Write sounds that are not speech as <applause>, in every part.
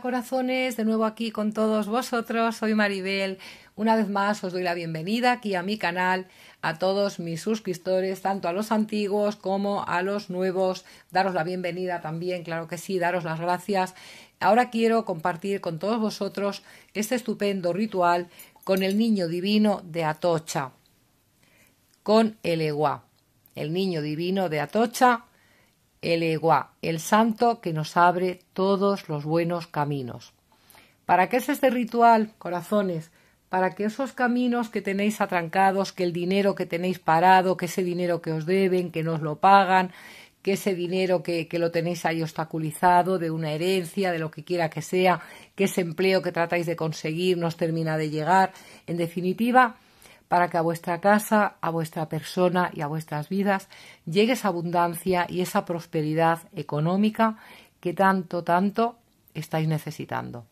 corazones, de nuevo aquí con todos vosotros, soy Maribel. Una vez más os doy la bienvenida aquí a mi canal, a todos mis suscriptores, tanto a los antiguos como a los nuevos. Daros la bienvenida también, claro que sí, daros las gracias. Ahora quiero compartir con todos vosotros este estupendo ritual con el niño divino de Atocha, con el Egua, El niño divino de Atocha el Eguá, el santo que nos abre todos los buenos caminos. ¿Para qué es este ritual, corazones? Para que esos caminos que tenéis atrancados, que el dinero que tenéis parado, que ese dinero que os deben, que no os lo pagan, que ese dinero que, que, lo tenéis ahí obstaculizado de una herencia, de lo que quiera que sea, que ese empleo que tratáis de conseguir nos termina de llegar. En definitiva, para que a vuestra casa, a vuestra persona y a vuestras vidas llegue esa abundancia y esa prosperidad económica que tanto, tanto estáis necesitando.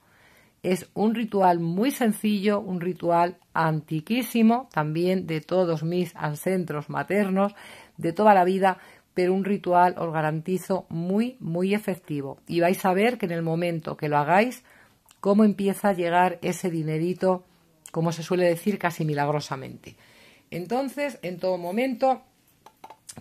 Es un ritual muy sencillo, un ritual antiquísimo, también de todos mis ancestros maternos, de toda la vida, pero un ritual, os garantizo, muy, muy efectivo. Y vais a ver que en el momento que lo hagáis, cómo empieza a llegar ese dinerito como se suele decir casi milagrosamente. Entonces, en todo momento,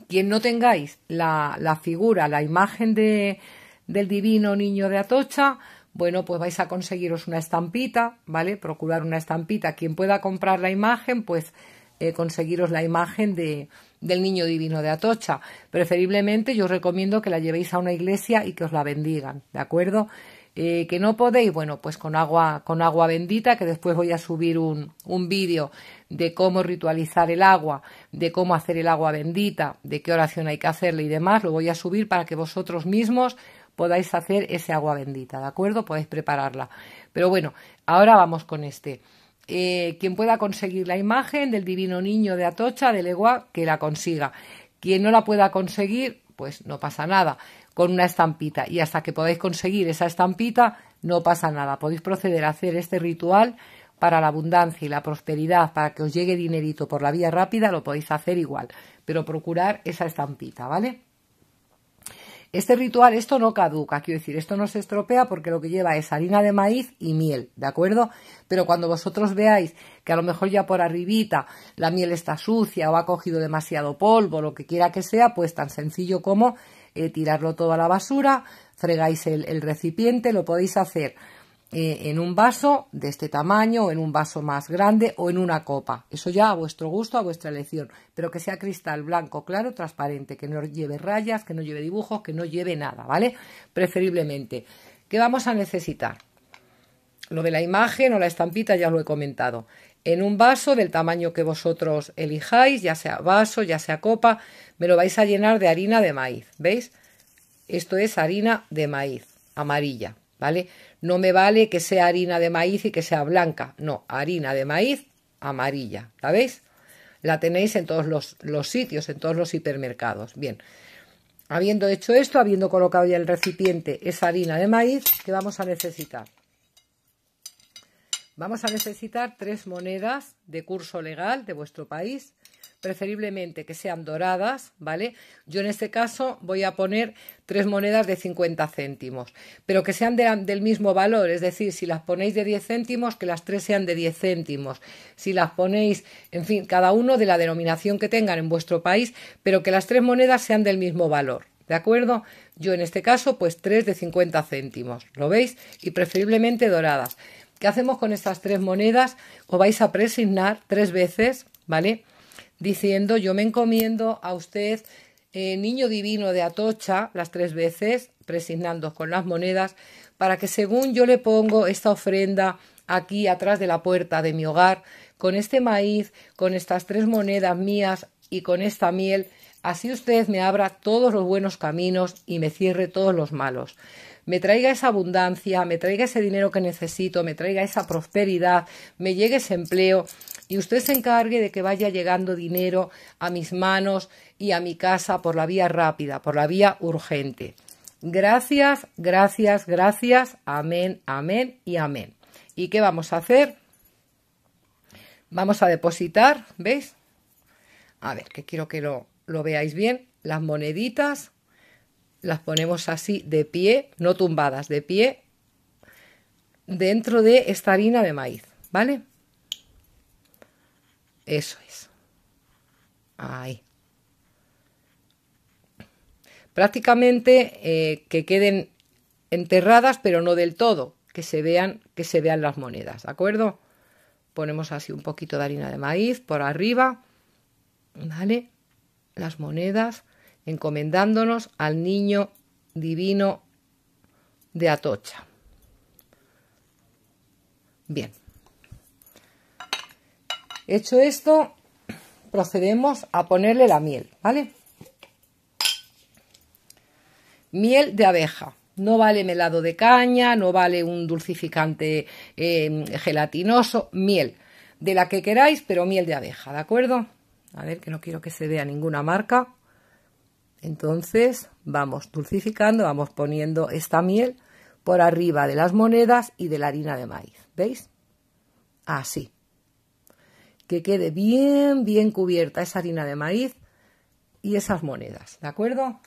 quien no tengáis la, figura, la imagen de, del divino niño de Atocha, bueno, pues vais a conseguiros una estampita, ¿vale? Procurar una estampita. Quien pueda comprar la imagen, pues eh, conseguiros la imagen de, del niño divino de Atocha. Preferiblemente yo os recomiendo que la llevéis a una iglesia y que os la bendigan, ¿de acuerdo? Eh, que no podéis, bueno, pues con agua, con agua bendita, que después voy a subir un, un vídeo de cómo ritualizar el agua, de cómo hacer el agua bendita, de qué oración hay que hacerle y demás, lo voy a subir para que vosotros mismos podáis hacer ese agua bendita, ¿de acuerdo? Podéis prepararla. Pero bueno, ahora vamos con este. Eh, quien pueda conseguir la imagen del divino niño de Atocha, de Legua, que la consiga. Quien no la pueda conseguir, pues no pasa nada con una estampita y hasta que podáis conseguir esa estampita no pasa nada. Podéis proceder a hacer este ritual para la abundancia y la prosperidad, para que os llegue dinerito por la vía rápida, lo podéis hacer igual, pero procurar esa estampita, ¿vale? Este ritual, esto no caduca, quiero decir, esto no se estropea porque lo que lleva es harina de maíz y miel, ¿de acuerdo? Pero cuando vosotros veáis que a lo mejor ya por arribita la miel está sucia o ha cogido demasiado polvo, lo que quiera que sea, pues tan sencillo como eh, tirarlo todo a la basura, fregáis el, recipiente, lo podéis hacer eh, en un vaso de este tamaño, o en un vaso más grande o en una copa. Eso ya a vuestro gusto, a vuestra elección, pero que sea cristal blanco, claro, transparente, que no lleve rayas, que no lleve dibujos, que no lleve nada, ¿vale? Preferiblemente. ¿Qué vamos a necesitar? Lo de la imagen o la estampita ya lo he comentado en un vaso del tamaño que vosotros elijáis, ya sea vaso, ya sea copa, me lo vais a llenar de harina de maíz, ¿veis? Esto es harina de maíz amarilla, ¿vale? No me vale que sea harina de maíz y que sea blanca, no, harina de maíz amarilla, ¿la veis? La tenéis en todos los, sitios, en todos los hipermercados. Bien, habiendo hecho esto, habiendo colocado ya el recipiente esa harina de maíz, que vamos a necesitar? Vamos a necesitar tres monedas de curso legal de vuestro país, preferiblemente que sean doradas, ¿vale? Yo en este caso voy a poner tres monedas de 50 céntimos, pero que sean del mismo valor, es decir, si las ponéis de 10 céntimos, que las tres sean de 10 céntimos, si las ponéis, en fin, cada uno de la denominación que tengan en vuestro país, pero que las tres monedas sean del mismo valor. ¿De acuerdo? Yo en este caso, pues tres de 50 céntimos, ¿lo veis? Y preferiblemente doradas. ¿Qué hacemos con estas tres monedas? Os vais a presignar tres veces, ¿vale? Diciendo, yo me encomiendo a usted, eh, niño divino de Atocha, las tres veces, presignando con las monedas, para que según yo le pongo esta ofrenda aquí atrás de la puerta de mi hogar, con este maíz, con estas tres monedas mías y con esta miel, así usted me abra todos los buenos caminos y me cierre todos los malos me traiga esa abundancia, me traiga ese dinero que necesito, me traiga esa prosperidad, me llegue ese empleo y usted se encargue de que vaya llegando dinero a mis manos y a mi casa por la vía rápida, por la vía urgente. Gracias, gracias, gracias, amén, amén y amén. ¿Y qué vamos a hacer? Vamos a depositar, ¿veis? A ver, que quiero que lo, lo veáis bien, las moneditas las ponemos así de pie, no tumbadas, de pie, dentro de esta harina de maíz, ¿vale? Eso es. Ahí. Prácticamente eh, que queden enterradas, pero no del todo, que se vean, que se vean las monedas, ¿de acuerdo? Ponemos así un poquito de harina de maíz por arriba, ¿vale? Las monedas encomendándonos al niño divino de Atocha. Bien. Hecho esto, procedemos a ponerle la miel, ¿vale? Miel de abeja. No vale melado de caña, no vale un dulcificante eh, gelatinoso, miel. De la que queráis, pero miel de abeja, ¿de acuerdo? A ver, que no quiero que se vea ninguna marca. Entonces vamos dulcificando, vamos poniendo esta miel por arriba de las monedas y de la harina de maíz. ¿Veis? Así. Que quede bien, bien cubierta esa harina de maíz y esas monedas. ¿De acuerdo?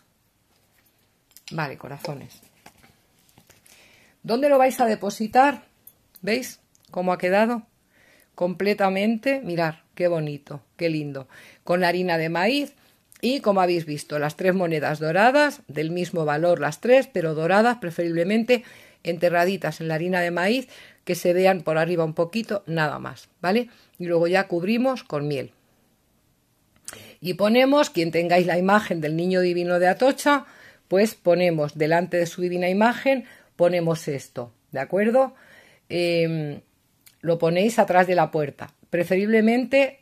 Vale, corazones. ¿Dónde lo vais a depositar? ¿Veis cómo ha quedado? Completamente, mirar, qué bonito, qué lindo. Con la harina de maíz y como habéis visto, las tres monedas doradas, del mismo valor las tres, pero doradas preferiblemente enterraditas en la harina de maíz, que se vean por arriba un poquito, nada más, ¿vale? Y luego ya cubrimos con miel. Y ponemos, quien tengáis la imagen del niño divino de Atocha, pues ponemos delante de su divina imagen, ponemos esto, ¿de acuerdo? Em, lo ponéis atrás de la puerta, preferiblemente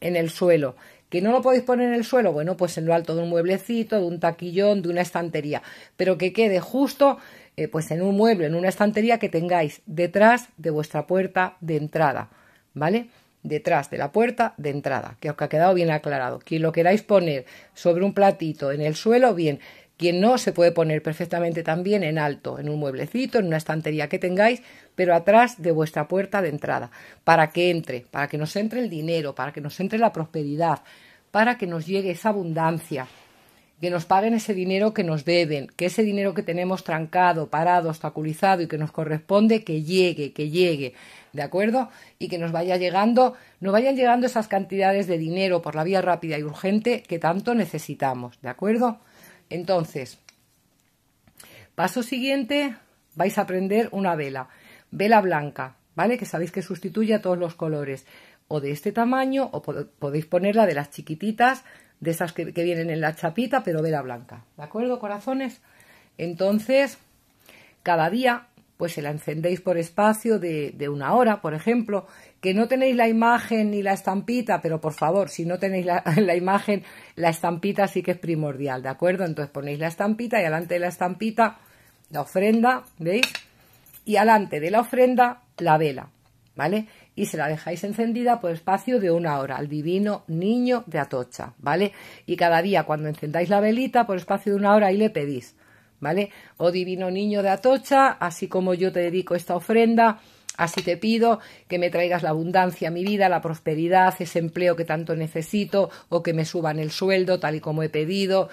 en el suelo, ¿Que no lo podéis poner en el suelo? Bueno, pues en lo alto de un mueblecito, de un taquillón, de una estantería, pero que quede justo eh, pues en un mueble, en una estantería que tengáis detrás de vuestra puerta de entrada, ¿vale? Detrás de la puerta de entrada, que os ha quedado bien aclarado. Quien lo queráis poner sobre un platito en el suelo, bien. Quien no se puede poner perfectamente también en alto, en un mueblecito, en una estantería que tengáis, pero atrás de vuestra puerta de entrada, para que entre, para que nos entre el dinero, para que nos entre la prosperidad, para que nos llegue esa abundancia, que nos paguen ese dinero que nos deben, que ese dinero que tenemos trancado, parado, obstaculizado y que nos corresponde, que llegue, que llegue, ¿de acuerdo? Y que nos vaya llegando, nos vayan llegando esas cantidades de dinero por la vía rápida y urgente que tanto necesitamos, ¿de acuerdo? Entonces, paso siguiente, vais a prender una vela, vela blanca, ¿vale? Que sabéis que sustituye a todos los colores, o de este tamaño, o podéis ponerla de las chiquititas, de esas que vienen en la chapita, pero vela blanca, ¿de acuerdo, corazones? Entonces, cada día pues se la encendéis por espacio de, una hora, por ejemplo, que no tenéis la imagen ni la estampita, pero por favor, si no tenéis la, <laughs> la, imagen, la estampita sí que es primordial, ¿de acuerdo? Entonces ponéis la estampita y alante de la estampita la ofrenda, ¿veis? Y alante de la ofrenda la vela, ¿vale? Y se la dejáis encendida por espacio de una hora al divino niño de Atocha, ¿vale? Y cada día cuando encendáis la velita por espacio de una hora ahí le pedís, ¿vale? Oh divino niño de Atocha, así como yo te dedico esta ofrenda, así te pido que me traigas la abundancia a mi vida, la prosperidad, ese empleo que tanto necesito o que me suban el sueldo tal y como he pedido,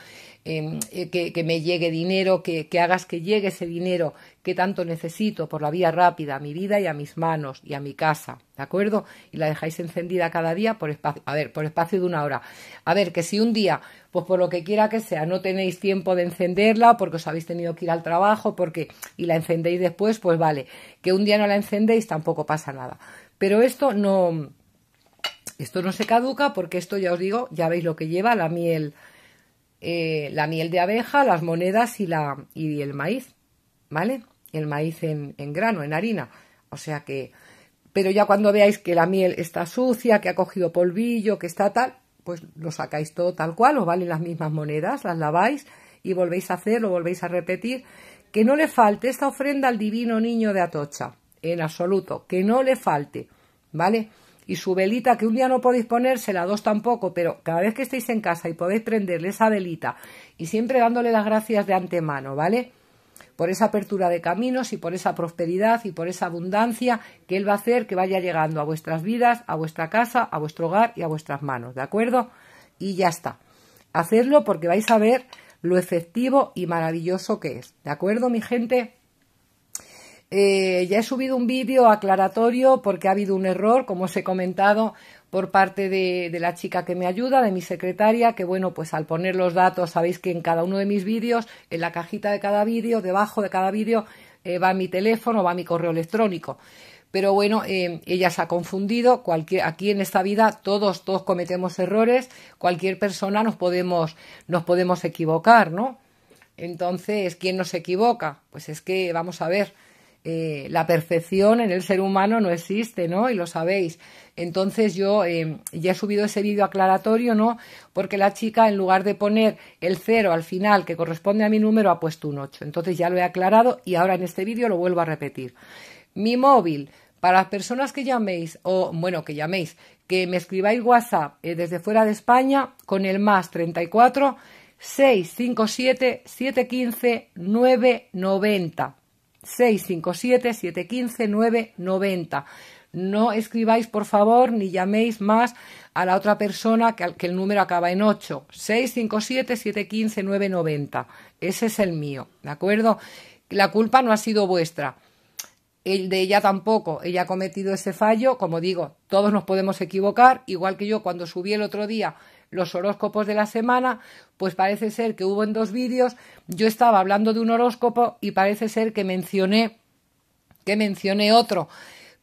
Em, eh, que, me llegue dinero, que, hagas que llegue ese dinero que tanto necesito por la vía rápida a mi vida y a mis manos y a mi casa, ¿de acuerdo? Y la dejáis encendida cada día por espacio, a ver, por espacio de una hora. A ver, que si un día, pues por lo que quiera que sea, no tenéis tiempo de encenderla porque os habéis tenido que ir al trabajo, porque y la encendéis después, pues vale, que un día no la encendéis tampoco pasa nada. Pero esto no esto no se caduca porque esto ya os digo, ya veis lo que lleva la miel eh, la miel de abeja, las monedas y, la, y el maíz, ¿vale? El maíz en, en grano, en harina. O sea que, pero ya cuando veáis que la miel está sucia, que ha cogido polvillo, que está tal, pues lo sacáis todo tal cual, os valen las mismas monedas, las laváis y volvéis a hacer, lo volvéis a repetir. Que no le falte esta ofrenda al divino niño de Atocha, en absoluto, que no le falte, ¿vale? y su velita que un día no podéis ponérsela, dos tampoco, pero cada vez que estéis en casa y podéis prenderle esa velita y siempre dándole las gracias de antemano, ¿vale? Por esa apertura de caminos y por esa prosperidad y por esa abundancia que Él va a hacer que vaya llegando a vuestras vidas, a vuestra casa, a vuestro hogar y a vuestras manos, ¿de acuerdo? Y ya está. Hacedlo porque vais a ver lo efectivo y maravilloso que es, ¿de acuerdo, mi gente? Eh, ya he subido un vídeo aclaratorio porque ha habido un error, como os he comentado, por parte de, la chica que me ayuda, de mi secretaria, que bueno, pues al poner los datos, sabéis que en cada uno de mis vídeos, en la cajita de cada vídeo, debajo de cada vídeo, eh, va mi teléfono, va mi correo electrónico. Pero bueno, eh, ella se ha confundido. aquí en esta vida todos, todos cometemos errores. Cualquier persona nos podemos, nos podemos equivocar, ¿no? Entonces, ¿quién nos equivoca? Pues es que, vamos a ver, eh, la perfección en el ser humano no existe, ¿no? Y lo sabéis. Entonces yo em, ya he subido ese vídeo aclaratorio, ¿no? Porque la chica, en lugar de poner el cero al final que corresponde a mi número, ha puesto un 8. Entonces ya lo he aclarado y ahora en este vídeo lo vuelvo a repetir. Mi móvil, para las personas que llaméis, o bueno, que llaméis, que me escribáis WhatsApp eh, desde fuera de España con el más 34 657 715 990. 657 715 990. No escribáis, por favor, ni llaméis más a la otra persona que, que el número acaba en 8. 657 nueve noventa Ese es el mío, ¿de acuerdo? La culpa no ha sido vuestra. El de ella tampoco. Ella ha cometido ese fallo. Como digo, todos nos podemos equivocar. Igual que yo cuando subí el otro día los horóscopos de la semana, pues parece ser que hubo en dos vídeos, yo estaba hablando de un horóscopo y parece ser que mencioné que mencioné otro,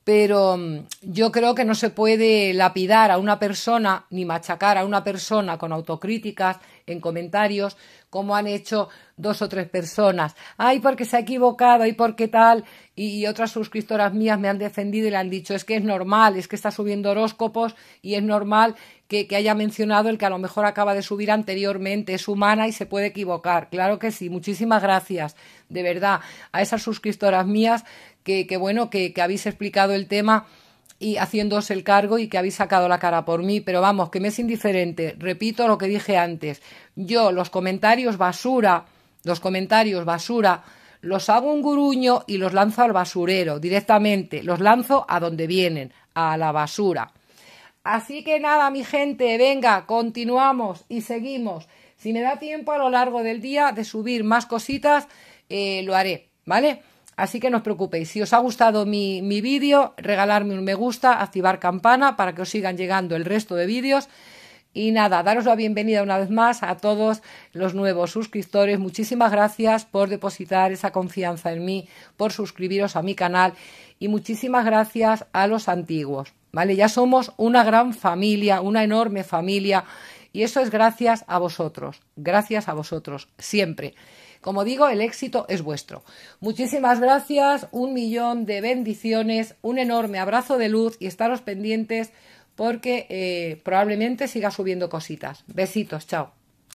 pero mm, yo creo que no se puede lapidar a una persona ni machacar a una persona con autocríticas en comentarios como han hecho dos o tres personas. Ay, porque se ha equivocado, ay, porque tal. y otras suscriptoras mías me han defendido y le han dicho, es que es normal, es que está subiendo horóscopos y es normal que, haya mencionado el que a lo mejor acaba de subir anteriormente. Es humana y se puede equivocar. Claro que sí. Muchísimas gracias, de verdad, a esas suscriptoras mías que, bueno, que, habéis explicado el tema y haciéndose el cargo y que habéis sacado la cara por mí, pero vamos, que me es indiferente. Repito lo que dije antes. Yo los comentarios basura, los comentarios basura, los hago un guruño y los lanzo al basurero directamente. Los lanzo a donde vienen, a la basura. Así que nada, mi gente, venga, continuamos y seguimos. Si me da tiempo a lo largo del día de subir más cositas, eh, lo haré, ¿vale? Así que no os preocupéis. Si os ha gustado mi, mi vídeo, regalarme un me gusta, activar campana para que os sigan llegando el resto de vídeos. Y nada, daros la bienvenida una vez más a todos los nuevos suscriptores. Muchísimas gracias por depositar esa confianza en mí, por suscribiros a mi canal y muchísimas gracias a los antiguos. ¿vale? Ya somos una gran familia, una enorme familia, y eso es gracias a vosotros, gracias a vosotros, siempre. Como digo, el éxito es vuestro. Muchísimas gracias, un millón de bendiciones, un enorme abrazo de luz y estaros pendientes porque eh, probablemente siga subiendo cositas. Besitos, chao.